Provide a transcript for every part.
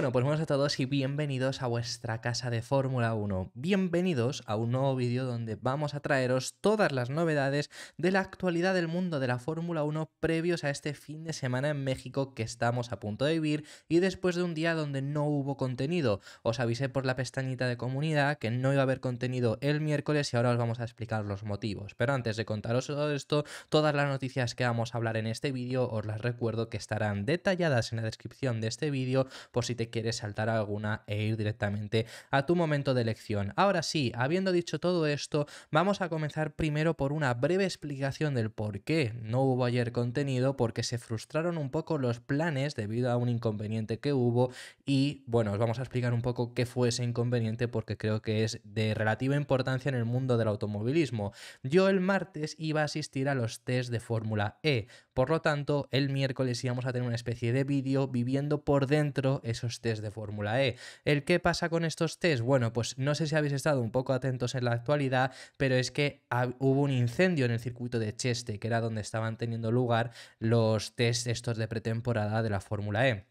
Bueno, pues buenas a todos y bienvenidos a vuestra casa de Fórmula 1. Bienvenidos a un nuevo vídeo donde vamos a traeros todas las novedades de la actualidad del mundo de la Fórmula 1 previos a este fin de semana en México que estamos a punto de vivir y después de un día donde no hubo contenido. Os avisé por la pestañita de comunidad que no iba a haber contenido el miércoles y ahora os vamos a explicar los motivos. Pero antes de contaros todo esto, todas las noticias que vamos a hablar en este vídeo os las recuerdo que estarán detalladas en la descripción de este vídeo por si te quieres saltar alguna e ir directamente a tu momento de elección. Ahora sí, habiendo dicho todo esto, vamos a comenzar primero por una breve explicación del por qué no hubo ayer contenido, porque se frustraron un poco los planes debido a un inconveniente que hubo y bueno, os vamos a explicar un poco qué fue ese inconveniente porque creo que es de relativa importancia en el mundo del automovilismo. Yo el martes iba a asistir a los test de Fórmula E, por lo tanto el miércoles íbamos a tener una especie de vídeo viviendo por dentro esos test de Fórmula E. ¿El qué pasa con estos test? Bueno, pues no sé si habéis estado un poco atentos en la actualidad, pero es que hubo un incendio en el circuito de Cheste, que era donde estaban teniendo lugar los test estos de pretemporada de la Fórmula E.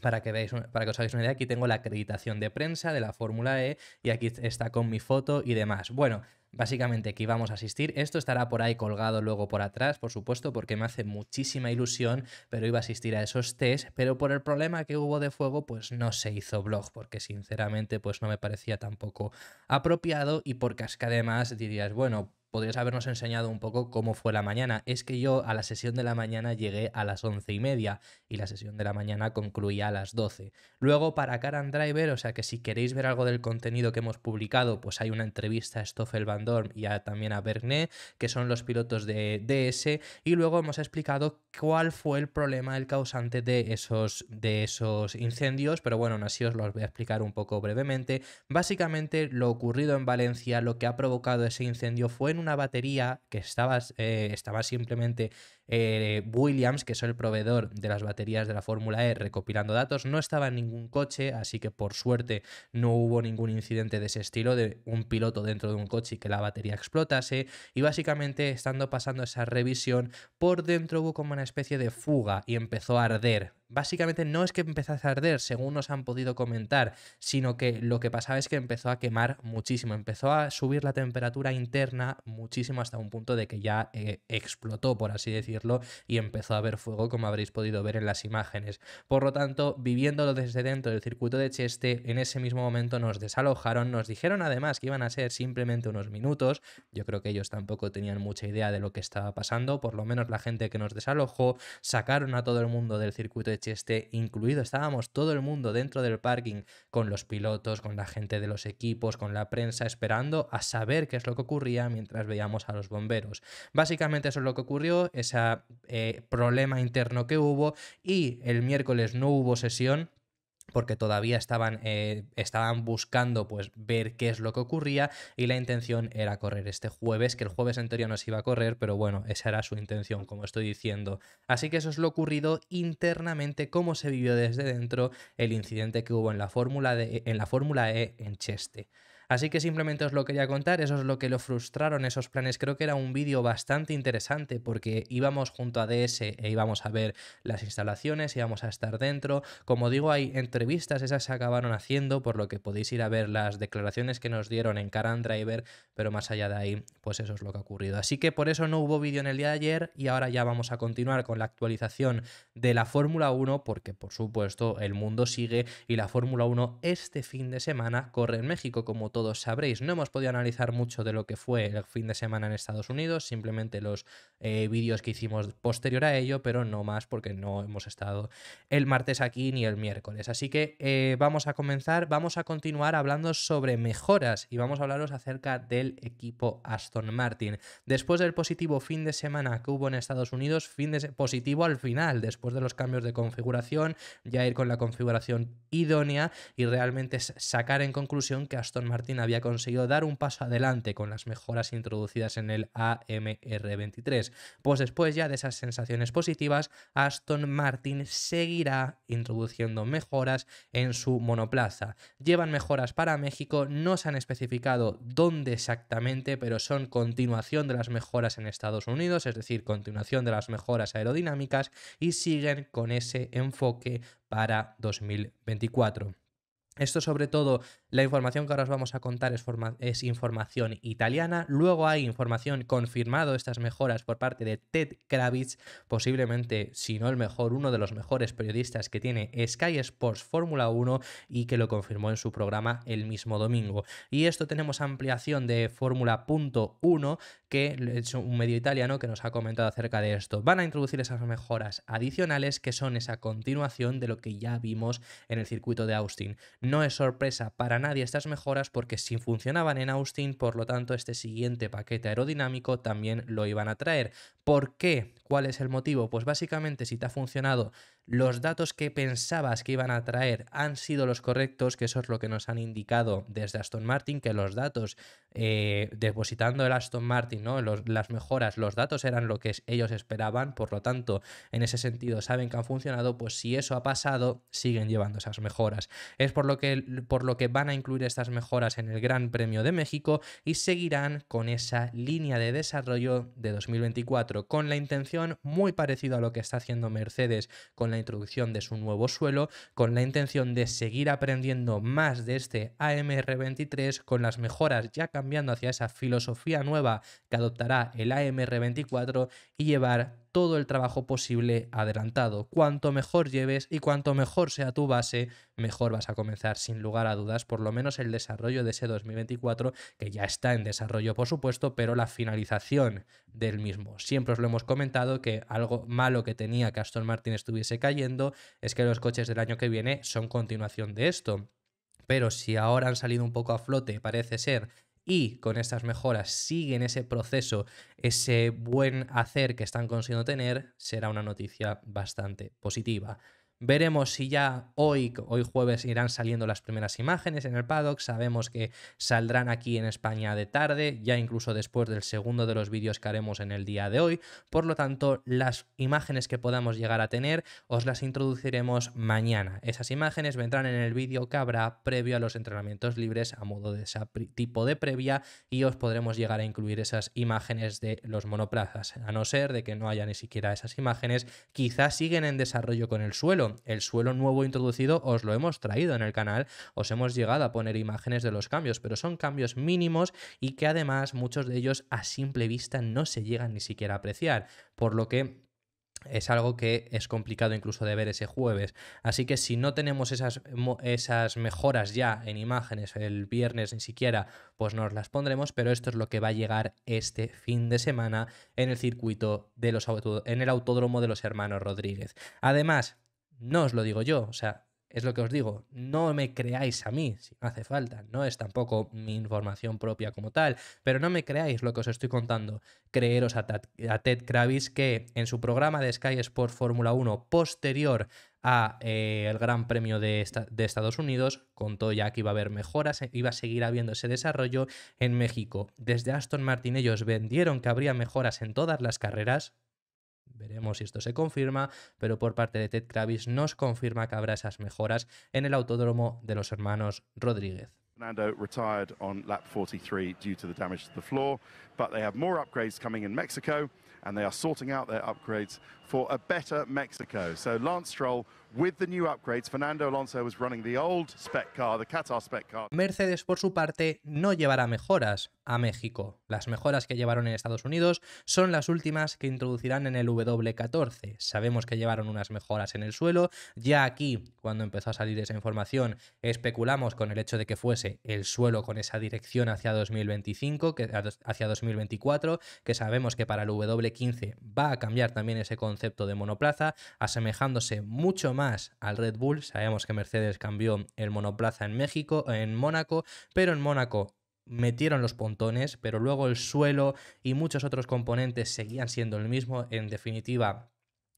Para que, veáis, para que os hagáis una idea, aquí tengo la acreditación de prensa de la Fórmula E y aquí está con mi foto y demás. Bueno, básicamente que íbamos a asistir. Esto estará por ahí colgado luego por atrás, por supuesto, porque me hace muchísima ilusión, pero iba a asistir a esos test, pero por el problema que hubo de fuego, pues no se hizo blog, porque sinceramente pues no me parecía tampoco apropiado y porque es que además dirías, bueno, podrías habernos enseñado un poco cómo fue la mañana. Es que yo a la sesión de la mañana llegué a las once y media y la sesión de la mañana concluía a las 12. Luego para and Driver, o sea que si queréis ver algo del contenido que hemos publicado, pues hay una entrevista a Stoffel Van Dorn y también a Bernet, que son los pilotos de DS, y luego hemos explicado cuál fue el problema, el causante de esos, de esos incendios, pero bueno, aún así os lo voy a explicar un poco brevemente. Básicamente lo ocurrido en Valencia, lo que ha provocado ese incendio fue en un una batería que estabas, eh, estaba simplemente eh, Williams, que es el proveedor de las baterías de la Fórmula E, recopilando datos, no estaba en ningún coche, así que por suerte no hubo ningún incidente de ese estilo, de un piloto dentro de un coche y que la batería explotase. Y básicamente, estando pasando esa revisión, por dentro hubo como una especie de fuga y empezó a arder básicamente no es que empezase a arder, según nos han podido comentar, sino que lo que pasaba es que empezó a quemar muchísimo, empezó a subir la temperatura interna muchísimo hasta un punto de que ya eh, explotó, por así decirlo y empezó a haber fuego, como habréis podido ver en las imágenes. Por lo tanto, viviéndolo desde dentro del circuito de Cheste, en ese mismo momento nos desalojaron, nos dijeron además que iban a ser simplemente unos minutos, yo creo que ellos tampoco tenían mucha idea de lo que estaba pasando, por lo menos la gente que nos desalojó, sacaron a todo el mundo del circuito de Cheste, incluido estábamos todo el mundo dentro del parking con los pilotos, con la gente de los equipos, con la prensa, esperando a saber qué es lo que ocurría mientras veíamos a los bomberos. Básicamente eso es lo que ocurrió, esa eh, problema interno que hubo y el miércoles no hubo sesión porque todavía estaban, eh, estaban buscando pues, ver qué es lo que ocurría y la intención era correr este jueves, que el jueves en teoría no se iba a correr, pero bueno, esa era su intención, como estoy diciendo. Así que eso es lo ocurrido internamente, cómo se vivió desde dentro el incidente que hubo en la Fórmula E en Cheste. Así que simplemente os lo quería contar, eso es lo que lo frustraron esos planes. Creo que era un vídeo bastante interesante porque íbamos junto a DS e íbamos a ver las instalaciones, íbamos a estar dentro. Como digo, hay entrevistas, esas se acabaron haciendo, por lo que podéis ir a ver las declaraciones que nos dieron en Caran Driver, pero más allá de ahí, pues eso es lo que ha ocurrido. Así que por eso no hubo vídeo en el día de ayer y ahora ya vamos a continuar con la actualización de la Fórmula 1 porque por supuesto el mundo sigue y la Fórmula 1 este fin de semana corre en México como todos sabréis, no hemos podido analizar mucho de lo que fue el fin de semana en Estados Unidos, simplemente los eh, vídeos que hicimos posterior a ello, pero no más porque no hemos estado el martes aquí ni el miércoles. Así que eh, vamos a comenzar, vamos a continuar hablando sobre mejoras y vamos a hablaros acerca del equipo Aston Martin. Después del positivo fin de semana que hubo en Estados Unidos, fin de positivo al final, después de los cambios de configuración, ya ir con la configuración idónea y realmente sacar en conclusión que Aston Martin Martin había conseguido dar un paso adelante con las mejoras introducidas en el AMR23, pues después ya de esas sensaciones positivas, Aston Martin seguirá introduciendo mejoras en su monoplaza. Llevan mejoras para México, no se han especificado dónde exactamente, pero son continuación de las mejoras en Estados Unidos, es decir, continuación de las mejoras aerodinámicas y siguen con ese enfoque para 2024. Esto sobre todo, la información que ahora os vamos a contar es, información italiana. Luego hay información confirmado estas mejoras por parte de Ted Kravitz, posiblemente, si no el mejor, uno de los mejores periodistas que tiene Sky Sports Fórmula 1 y que lo confirmó en su programa el mismo domingo. Y esto tenemos ampliación de Fórmula 1, que es un medio italiano que nos ha comentado acerca de esto. Van a introducir esas mejoras adicionales que son esa continuación de lo que ya vimos en el circuito de Austin. No es sorpresa para nadie estas mejoras porque si funcionaban en Austin, por lo tanto este siguiente paquete aerodinámico también lo iban a traer. ¿Por qué? ¿Cuál es el motivo? Pues básicamente si te ha funcionado, los datos que pensabas que iban a traer han sido los correctos, que eso es lo que nos han indicado desde Aston Martin, que los datos, eh, depositando el Aston Martin, ¿no? las mejoras, los datos eran lo que ellos esperaban, por lo tanto, en ese sentido saben que han funcionado, pues si eso ha pasado, siguen llevando esas mejoras. Es por lo por lo que van a incluir estas mejoras en el Gran Premio de México y seguirán con esa línea de desarrollo de 2024 con la intención muy parecida a lo que está haciendo Mercedes con la introducción de su nuevo suelo, con la intención de seguir aprendiendo más de este AMR23 con las mejoras ya cambiando hacia esa filosofía nueva que adoptará el AMR24 y llevar todo el trabajo posible adelantado. Cuanto mejor lleves y cuanto mejor sea tu base, mejor vas a comenzar sin lugar a dudas, por lo menos el desarrollo de ese 2024, que ya está en desarrollo por supuesto, pero la finalización del mismo. Siempre os lo hemos comentado que algo malo que tenía que Aston Martin estuviese cayendo es que los coches del año que viene son continuación de esto. Pero si ahora han salido un poco a flote, parece ser y con estas mejoras siguen ese proceso, ese buen hacer que están consiguiendo tener, será una noticia bastante positiva. Veremos si ya hoy, hoy jueves, irán saliendo las primeras imágenes en el paddock. Sabemos que saldrán aquí en España de tarde, ya incluso después del segundo de los vídeos que haremos en el día de hoy. Por lo tanto, las imágenes que podamos llegar a tener os las introduciremos mañana. Esas imágenes vendrán en el vídeo que habrá previo a los entrenamientos libres a modo de ese tipo de previa y os podremos llegar a incluir esas imágenes de los monoplazas. A no ser de que no haya ni siquiera esas imágenes, quizás siguen en desarrollo con el suelo. El suelo nuevo introducido os lo hemos traído en el canal, os hemos llegado a poner imágenes de los cambios, pero son cambios mínimos y que además muchos de ellos a simple vista no se llegan ni siquiera a apreciar, por lo que es algo que es complicado incluso de ver ese jueves. Así que si no tenemos esas, esas, mejoras ya en imágenes el viernes ni siquiera, pues nos las pondremos, pero esto es lo que va a llegar este fin de semana en el circuito de los en el autódromo de los hermanos Rodríguez. Además, no os lo digo yo, o sea, es lo que os digo, no me creáis a mí si hace falta, no es tampoco mi información propia como tal, pero no me creáis lo que os estoy contando. Creeros a, Ted Kravis que en su programa de Sky Sports Fórmula 1 posterior a eh, Gran Premio de, de, Estados Unidos, contó ya que iba a haber mejoras, eh, iba a seguir habiendo ese desarrollo en México. Desde Aston Martin ellos vendieron que habría mejoras en todas las carreras, Veremos si esto se confirma, pero por parte de Ted Kravis nos confirma que habrá esas mejoras en el autódromo de los hermanos Rodríguez. Fernando retired on lap 43 due to the damage to the floor, but they have more upgrades coming in Mexico and they are sorting out their upgrades for a better Mexico. So Lance Stroll with the new upgrades, Fernando Alonso was running the old spec car, the Qatar Mercedes por su parte no llevará mejoras a México. Las mejoras que llevaron en Estados Unidos son las últimas que introducirán en el W14. Sabemos que llevaron unas mejoras en el suelo. Ya aquí, cuando empezó a salir esa información, especulamos con el hecho de que fuese el suelo con esa dirección hacia 2025, hacia 2024, que sabemos que para el W15 va a cambiar también ese concepto concepto de monoplaza, asemejándose mucho más al Red Bull. Sabemos que Mercedes cambió el monoplaza en México, en Mónaco, pero en Mónaco metieron los pontones, pero luego el suelo y muchos otros componentes seguían siendo el mismo. En definitiva,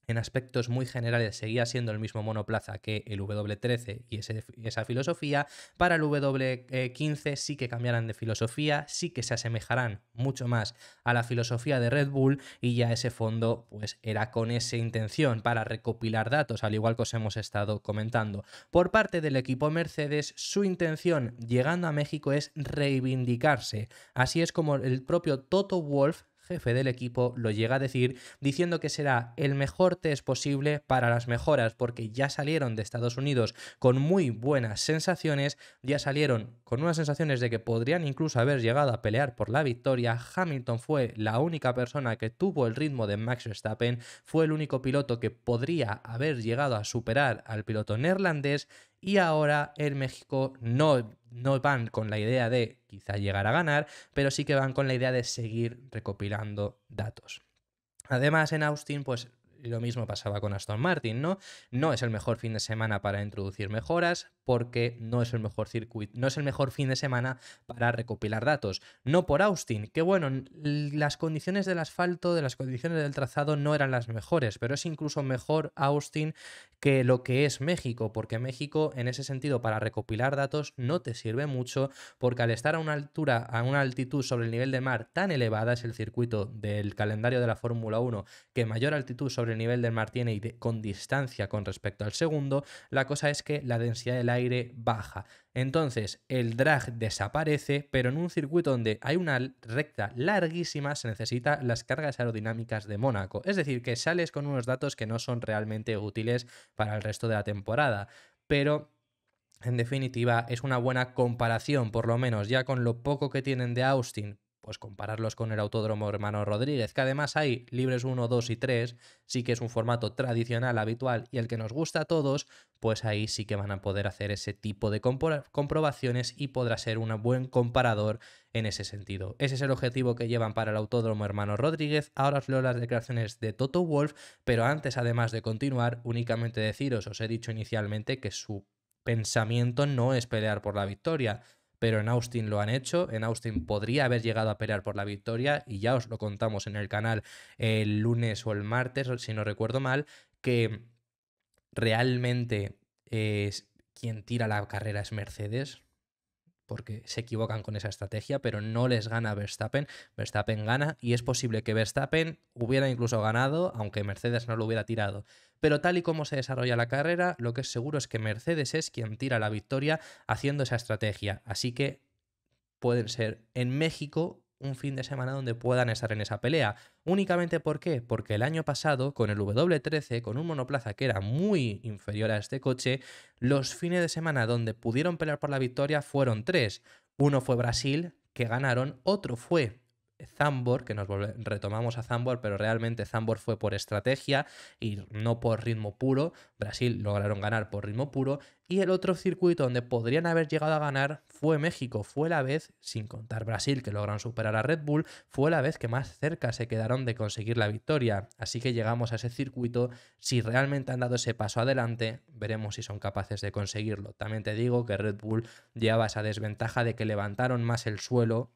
en aspectos muy generales seguía siendo el mismo monoplaza que el W13 y esa filosofía. Para el W15 sí que cambiarán de filosofía, sí que se asemejarán mucho más a la filosofía de Red Bull y ya ese fondo pues era con esa intención para recopilar datos, al igual que os hemos estado comentando. Por parte del equipo Mercedes, su intención llegando a México es reivindicarse. Así es como el propio Toto Wolf jefe del equipo, lo llega a decir diciendo que será el mejor test posible para las mejoras, porque ya salieron de Estados Unidos con muy buenas sensaciones, ya salieron con unas sensaciones de que podrían incluso haber llegado a pelear por la victoria. Hamilton fue la única persona que tuvo el ritmo de Max Verstappen, fue el único piloto que podría haber llegado a superar al piloto neerlandés y ahora en México no, no van con la idea de quizá llegar a ganar, pero sí que van con la idea de seguir recopilando datos. Además, en Austin, pues lo mismo pasaba con Aston Martin, ¿no? No es el mejor fin de semana para introducir mejoras, porque no es el mejor circuito, no es el mejor fin de semana para recopilar datos. No por Austin, que bueno, las condiciones del asfalto, de las condiciones del trazado no eran las mejores, pero es incluso mejor Austin que lo que es México, porque México en ese sentido para recopilar datos no te sirve mucho, porque al estar a una altura, a una altitud sobre el nivel de mar tan elevada, es el circuito del calendario de la Fórmula 1 que mayor altitud sobre el nivel del mar tiene y con distancia con respecto al segundo, la cosa es que la densidad del aire baja. Entonces el drag desaparece, pero en un circuito donde hay una recta larguísima se necesitan las cargas aerodinámicas de Mónaco. Es decir, que sales con unos datos que no son realmente útiles para el resto de la temporada. Pero en definitiva, es una buena comparación, por lo menos ya con lo poco que tienen de Austin, pues compararlos con el Autódromo Hermano Rodríguez, que además hay libres 1, 2 y 3, sí que es un formato tradicional, habitual y el que nos gusta a todos, pues ahí sí que van a poder hacer ese tipo de comprobaciones y podrá ser un buen comparador en ese sentido. Ese es el objetivo que llevan para el Autódromo Hermano Rodríguez. Ahora os leo las declaraciones de Toto Wolf, pero antes, además de continuar, únicamente deciros, os he dicho inicialmente que su pensamiento no es pelear por la victoria, pero en Austin lo han hecho. En Austin podría haber llegado a pelear por la victoria y ya os lo contamos en el canal el lunes o el martes, si no recuerdo mal, que realmente es, quien tira la carrera es Mercedes porque se equivocan con esa estrategia, pero no les gana Verstappen. Verstappen gana y es posible que Verstappen hubiera incluso ganado, aunque Mercedes no lo hubiera tirado. Pero tal y como se desarrolla la carrera, lo que es seguro es que Mercedes es quien tira la victoria haciendo esa estrategia. Así que pueden ser en México un fin de semana donde puedan estar en esa pelea. Únicamente por qué? Porque el año pasado, con el W13, con un monoplaza que era muy inferior a este coche, los fines de semana donde pudieron pelear por la victoria fueron tres. Uno fue Brasil, que ganaron, otro fue Zambor, que nos retomamos a Zambor, pero realmente Zambor fue por estrategia y no por ritmo puro. Brasil lograron ganar por ritmo puro. Y el otro circuito donde podrían haber llegado a ganar fue México. Fue la vez, sin contar Brasil, que lograron superar a Red Bull, fue la vez que más cerca se quedaron de conseguir la victoria. Así que llegamos a ese circuito. Si realmente han dado ese paso adelante, veremos si son capaces de conseguirlo. También te digo que Red Bull llevaba esa desventaja de que levantaron más el suelo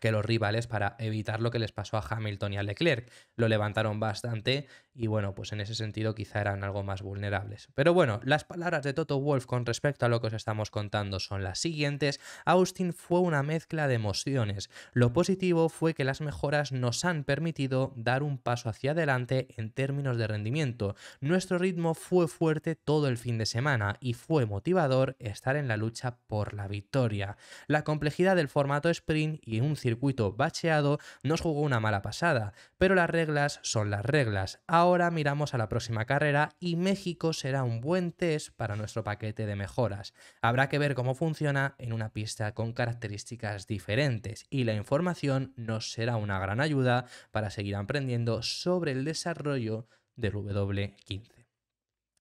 que los rivales para evitar lo que les pasó a Hamilton y a Leclerc. Lo levantaron bastante y bueno, pues en ese sentido quizá eran algo más vulnerables. Pero bueno, las palabras de Toto Wolf con respecto a lo que os estamos contando son las siguientes. Austin fue una mezcla de emociones. Lo positivo fue que las mejoras nos han permitido dar un paso hacia adelante en términos de rendimiento. Nuestro ritmo fue fuerte todo el fin de semana y fue motivador estar en la lucha por la victoria. La complejidad del formato sprint y un circuito bacheado nos jugó una mala pasada, pero las reglas son las reglas. Ahora miramos a la próxima carrera y México será un buen test para nuestro paquete de mejoras. Habrá que ver cómo funciona en una pista con características diferentes y la información nos será una gran ayuda para seguir aprendiendo sobre el desarrollo del W15.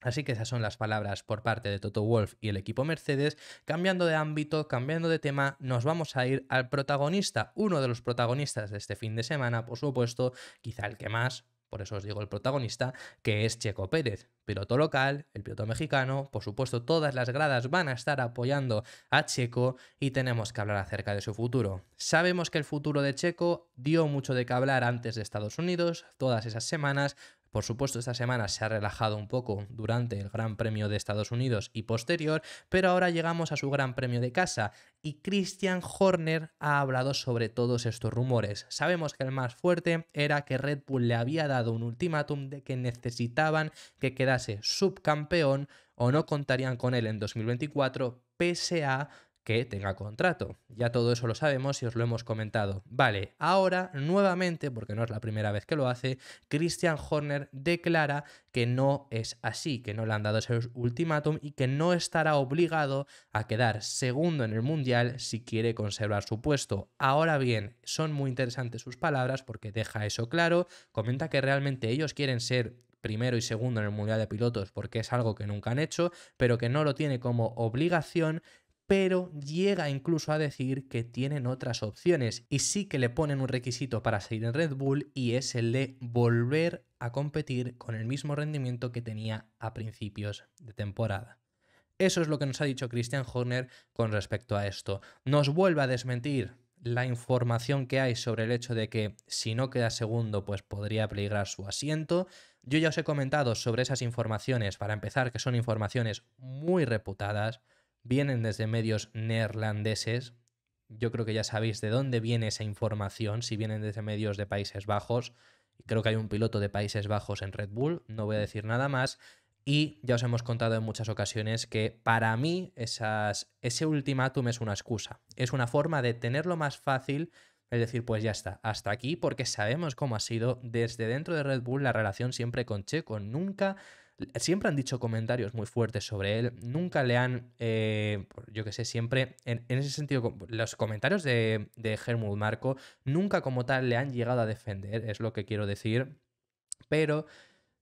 Así que esas son las palabras por parte de Toto Wolf y el equipo Mercedes. Cambiando de ámbito, cambiando de tema, nos vamos a ir al protagonista, uno de los protagonistas de este fin de semana, por supuesto, quizá el que más, por eso os digo el protagonista, que es Checo Pérez, piloto local, el piloto mexicano, por supuesto todas las gradas van a estar apoyando a Checo y tenemos que hablar acerca de su futuro. Sabemos que el futuro de Checo dio mucho de qué hablar antes de Estados Unidos, todas esas semanas, por supuesto, esta semana se ha relajado un poco durante el Gran Premio de Estados Unidos y posterior, pero ahora llegamos a su Gran Premio de casa y Christian Horner ha hablado sobre todos estos rumores. Sabemos que el más fuerte era que Red Bull le había dado un ultimátum de que necesitaban que quedase subcampeón o no contarían con él en 2024 pese a que tenga contrato. Ya todo eso lo sabemos y os lo hemos comentado. Vale, ahora nuevamente, porque no es la primera vez que lo hace, Christian Horner declara que no es así, que no le han dado ese ultimátum y que no estará obligado a quedar segundo en el Mundial si quiere conservar su puesto. Ahora bien, son muy interesantes sus palabras porque deja eso claro, comenta que realmente ellos quieren ser primero y segundo en el Mundial de Pilotos porque es algo que nunca han hecho, pero que no lo tiene como obligación pero llega incluso a decir que tienen otras opciones y sí que le ponen un requisito para seguir en Red Bull y es el de volver a competir con el mismo rendimiento que tenía a principios de temporada. Eso es lo que nos ha dicho Christian Horner con respecto a esto. Nos vuelve a desmentir la información que hay sobre el hecho de que si no queda segundo pues podría peligrar su asiento. Yo ya os he comentado sobre esas informaciones, para empezar, que son informaciones muy reputadas vienen desde medios neerlandeses. Yo creo que ya sabéis de dónde viene esa información, si vienen desde medios de Países Bajos. Creo que hay un piloto de Países Bajos en Red Bull, no voy a decir nada más. Y ya os hemos contado en muchas ocasiones que para mí ese ultimátum es una excusa, es una forma de tenerlo más fácil, es decir, pues ya está, hasta aquí, porque sabemos cómo ha sido desde dentro de Red Bull la relación siempre con Checo, nunca siempre han dicho comentarios muy fuertes sobre él, nunca le han, eh, yo que sé, siempre, en, ese sentido, los comentarios de, de Helmut Marco nunca como tal le han llegado a defender, es lo que quiero decir, pero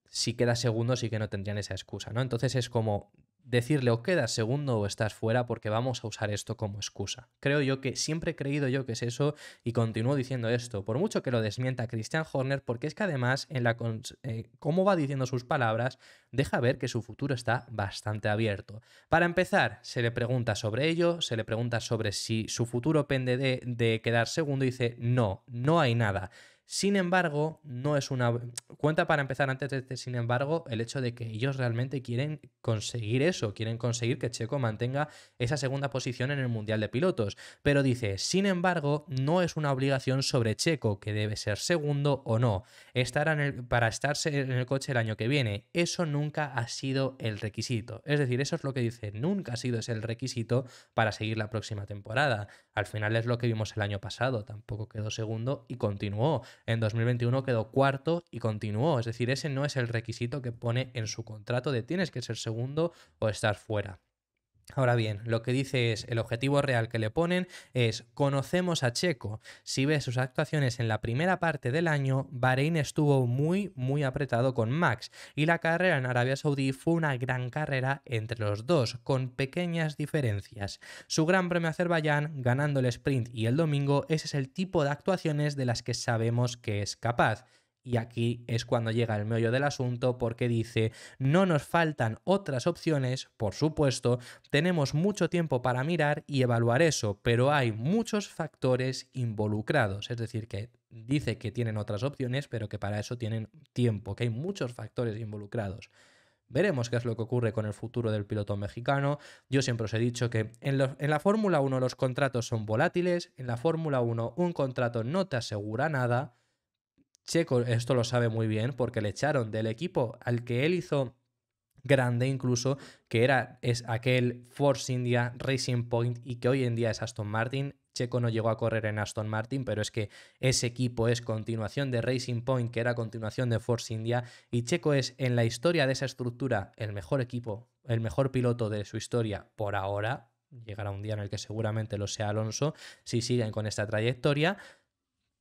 si queda segundo sí que no tendrían esa excusa, ¿no? Entonces es como, decirle o quedas segundo o estás fuera porque vamos a usar esto como excusa. Creo yo que siempre he creído yo que es eso y continúo diciendo esto, por mucho que lo desmienta Christian Horner, porque es que además en la eh, cómo va diciendo sus palabras deja ver que su futuro está bastante abierto. Para empezar, se le pregunta sobre ello, se le pregunta sobre si su futuro pende de, de quedar segundo y dice, no, no hay nada. Sin embargo, no es una. Cuenta para empezar antes de este, sin embargo, el hecho de que ellos realmente quieren conseguir eso, quieren conseguir que Checo mantenga esa segunda posición en el Mundial de Pilotos. Pero dice, sin embargo, no es una obligación sobre Checo, que debe ser segundo o no, estar para estarse en el coche el año que viene. Eso nunca ha sido el requisito. Es decir, eso es lo que dice, nunca ha sido ese el requisito para seguir la próxima temporada. Al final es lo que vimos el año pasado, tampoco quedó segundo y continuó en 2021 quedó cuarto y continuó. Es decir, ese no es el requisito que pone en su contrato de tienes que ser segundo o estar fuera. Ahora bien, lo que dice es, el objetivo real que le ponen es, conocemos a Checo. Si ves sus actuaciones en la primera parte del año, Bahrein estuvo muy, muy apretado con Max y la carrera en Arabia Saudí fue una gran carrera entre los dos, con pequeñas diferencias. Su gran premio Azerbaiyán, ganando el sprint y el domingo, ese es el tipo de actuaciones de las que sabemos que es capaz. Y aquí es cuando llega el meollo del asunto porque dice, no nos faltan otras opciones, por supuesto, tenemos mucho tiempo para mirar y evaluar eso, pero hay muchos factores involucrados, es decir, que dice que tienen otras opciones, pero que para eso tienen tiempo, que hay muchos factores involucrados. Veremos qué es lo que ocurre con el futuro del piloto mexicano. Yo siempre os he dicho que en, la Fórmula 1 los contratos son volátiles, en la Fórmula 1 un contrato no te asegura nada, Checo esto lo sabe muy bien porque le echaron del equipo al que él hizo grande incluso, que era es aquel Force India Racing Point y que hoy en día es Aston Martin. Checo no llegó a correr en Aston Martin, pero es que ese equipo es continuación de Racing Point, que era continuación de Force India, y Checo es en la historia de esa estructura el mejor equipo, el mejor piloto de su historia por ahora. Llegará un día en el que seguramente lo sea Alonso si siguen con esta trayectoria,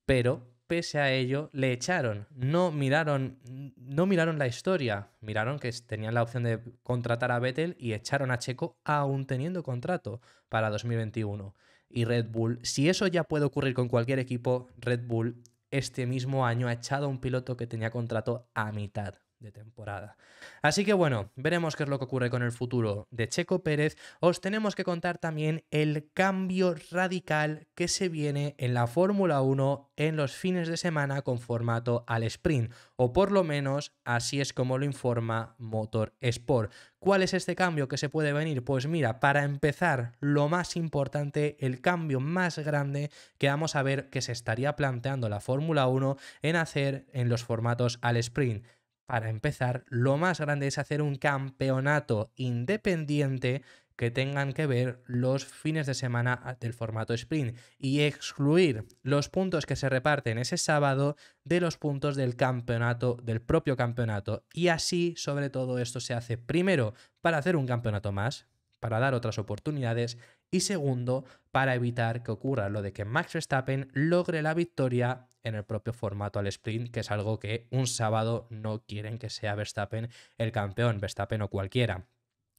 pero pese a ello, le echaron. No miraron, no miraron la historia. Miraron que tenían la opción de contratar a Vettel y echaron a Checo aún teniendo contrato para 2021. Y Red Bull, si eso ya puede ocurrir con cualquier equipo, Red Bull este mismo año ha echado a un piloto que tenía contrato a mitad de temporada. Así que bueno, veremos qué es lo que ocurre con el futuro de Checo Pérez. Os tenemos que contar también el cambio radical que se viene en la Fórmula 1 en los fines de semana con formato al sprint, o por lo menos así es como lo informa Motor Sport. ¿Cuál es este cambio que se puede venir? Pues mira, para empezar, lo más importante, el cambio más grande que vamos a ver que se estaría planteando la Fórmula 1 en hacer en los formatos al sprint para empezar, lo más grande es hacer un campeonato independiente que tengan que ver los fines de semana ah, del formato sprint y excluir los puntos que se reparten ese sábado de los puntos del campeonato, del propio campeonato. Y así, sobre todo, esto se hace primero para hacer un campeonato más, para dar otras oportunidades y segundo, para evitar que ocurra lo de que Max Verstappen logre la victoria en el propio formato al sprint, que es algo que un sábado no quieren que sea Verstappen el campeón, Verstappen o cualquiera.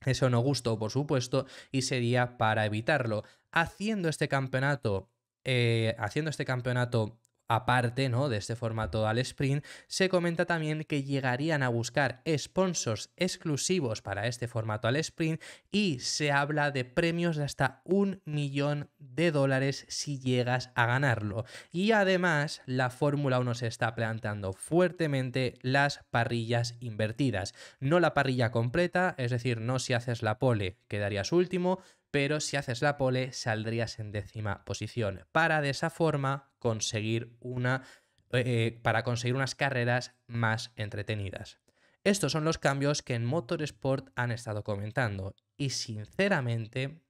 Eso no gustó, por supuesto, y sería para evitarlo. Haciendo este campeonato eh, haciendo este campeonato Aparte ¿no? de este formato al sprint, se comenta también que llegarían a buscar sponsors exclusivos para este formato al sprint y se habla de premios de hasta un millón de dólares si llegas a ganarlo. Y además, la Fórmula 1 se está planteando fuertemente las parrillas invertidas. No la parrilla completa, es decir, no si haces la pole quedarías último, pero si haces la pole saldrías en décima posición, para de esa forma conseguir una, eh, para conseguir unas carreras más entretenidas. Estos son los cambios que en Motorsport han estado comentando y sinceramente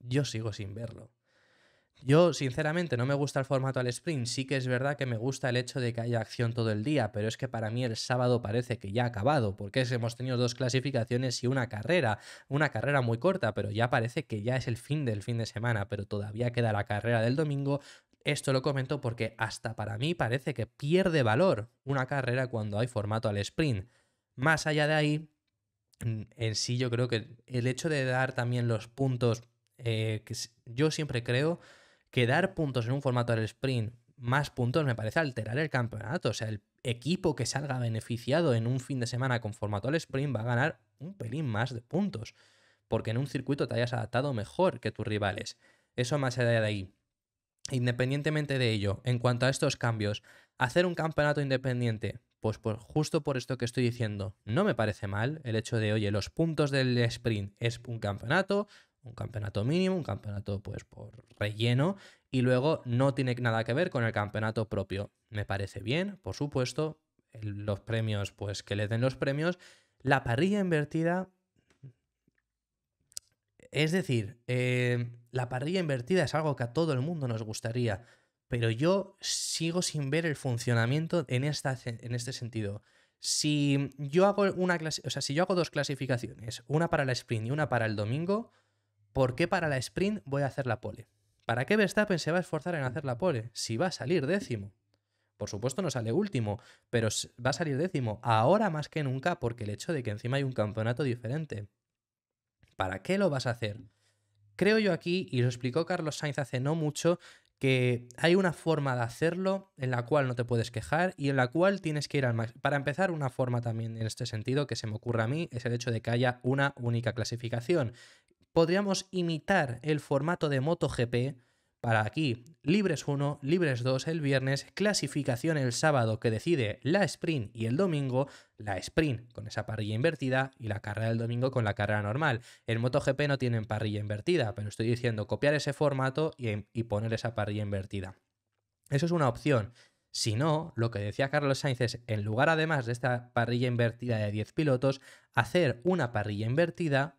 yo sigo sin verlo. Yo, sinceramente, no me gusta el formato al sprint. Sí que es verdad que me gusta el hecho de que haya acción todo el día, pero es que para mí el sábado parece que ya ha acabado, porque hemos tenido dos clasificaciones y una carrera, una carrera muy corta, pero ya parece que ya es el fin del fin de semana, pero todavía queda la carrera del domingo. Esto lo comento porque hasta para mí parece que pierde valor una carrera cuando hay formato al sprint. Más allá de ahí, mm, en sí yo creo que el hecho de dar también los puntos, eh, yo siempre creo Quedar puntos en un formato del sprint, más puntos, me parece alterar el campeonato. O sea, el equipo que salga beneficiado en un fin de semana con formato al sprint va a ganar un pelín más de puntos, porque en un circuito te hayas adaptado mejor que tus rivales. Eso más allá de ahí. Independientemente de ello, en cuanto a estos cambios, hacer un campeonato independiente, pues justo por esto que estoy diciendo, no me parece mal el hecho de, oye, los puntos del sprint es un campeonato, un campeonato mínimo, un campeonato pues por relleno y luego no tiene nada que ver con el campeonato propio. Me parece bien, por supuesto, los premios pues que le den los premios, la parrilla invertida es decir, eh, la parrilla invertida es algo que a todo el mundo nos gustaría, pero yo sigo sin ver el funcionamiento en, esta, en este sentido. Si yo hago una clase, o sea, si yo hago dos clasificaciones, una para la sprint y una para el domingo, ¿por qué para la sprint voy a hacer la pole? ¿Para qué Verstappen se va a esforzar en hacer la pole? Si va a salir décimo. Por supuesto no sale último, pero va a salir décimo ahora más que nunca porque el hecho de que encima hay un campeonato diferente. ¿Para qué lo vas a hacer? Creo yo aquí, y lo explicó Carlos Sainz hace no mucho, que hay una forma de hacerlo en la cual no te puedes quejar y en la cual tienes que ir al máximo. Para empezar, una forma también en este sentido que se me ocurre a mí es el hecho de que haya una única clasificación podríamos imitar el formato de MotoGP para aquí Libres 1, Libres 2 el viernes, clasificación el sábado que decide la sprint y el domingo, la sprint con esa parrilla invertida y la carrera del domingo con la carrera normal. En MotoGP no tienen parrilla invertida, pero estoy diciendo copiar ese formato y, poner esa parrilla invertida. Eso es una opción. Si no, lo que decía Carlos Sainz es, en lugar además de esta parrilla invertida de 10 pilotos, hacer una parrilla invertida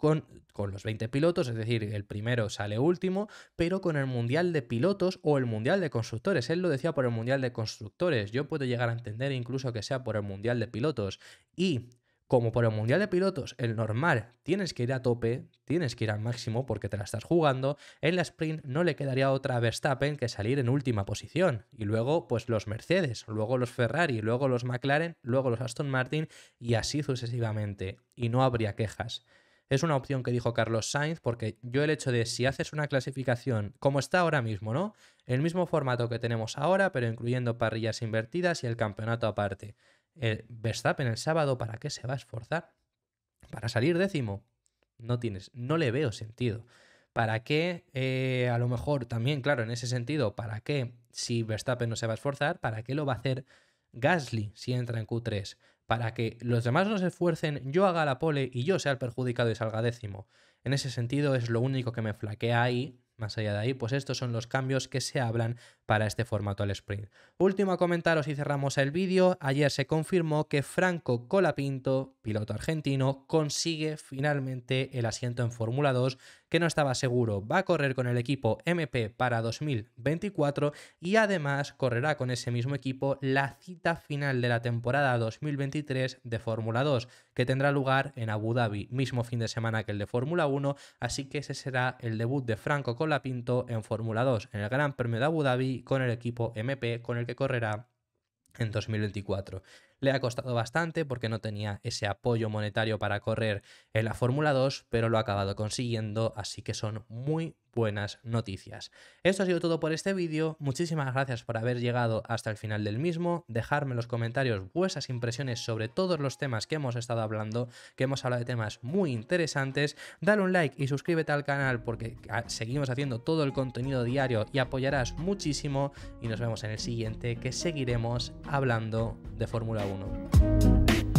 con, los 20 pilotos, es decir, el primero sale último, pero con el Mundial de Pilotos o el Mundial de Constructores. Él lo decía por el Mundial de Constructores. Yo puedo llegar a entender incluso que sea por el Mundial de Pilotos. Y como por el Mundial de Pilotos, el normal, tienes que ir a tope, tienes que ir al máximo porque te la estás jugando, en la sprint no le quedaría otra a Verstappen que salir en última posición. Y luego, pues los Mercedes, luego los Ferrari, luego los McLaren, luego los Aston Martin y así sucesivamente. Y no habría quejas. Es una opción que dijo Carlos Sainz, porque yo el hecho de si haces una clasificación como está ahora mismo, ¿no? El mismo formato que tenemos ahora, pero incluyendo parrillas invertidas y el campeonato aparte. Verstappen el sábado, ¿para qué se va a esforzar? ¿Para salir décimo? No tienes, no le veo sentido. ¿Para qué? Eh, a lo mejor también, claro, en ese sentido, ¿para qué? Si Verstappen no se va a esforzar, ¿para qué lo va a hacer Gasly si entra en Q3? para que los demás no se esfuercen, yo haga la pole y yo sea el perjudicado y salga décimo. En ese sentido es lo único que me flaquea ahí. Más allá de ahí, pues estos son los cambios que se hablan para este formato al sprint. Último a comentaros y cerramos el vídeo. Ayer se confirmó que Franco Colapinto, piloto argentino, consigue finalmente el asiento en Fórmula 2 que no estaba seguro, va a correr con el equipo MP para 2024 y además correrá con ese mismo equipo la cita final de la temporada 2023 de Fórmula 2, que tendrá lugar en Abu Dhabi, mismo fin de semana que el de Fórmula 1, así que ese será el debut de Franco Colapinto en Fórmula 2, en el Gran Premio de Abu Dhabi con el equipo MP con el que correrá en 2024. Le ha costado bastante porque no tenía ese apoyo monetario para correr en la Fórmula 2, pero lo ha acabado consiguiendo, así que son muy, buenas noticias. Esto ha sido todo por este vídeo, muchísimas gracias por haber llegado hasta el final del mismo, dejarme en los comentarios vuestras impresiones sobre todos los temas que hemos estado hablando, que hemos hablado de temas muy interesantes, dale un like y suscríbete al canal porque seguimos haciendo todo el contenido diario y apoyarás muchísimo y nos vemos en el siguiente que seguiremos hablando de Fórmula 1.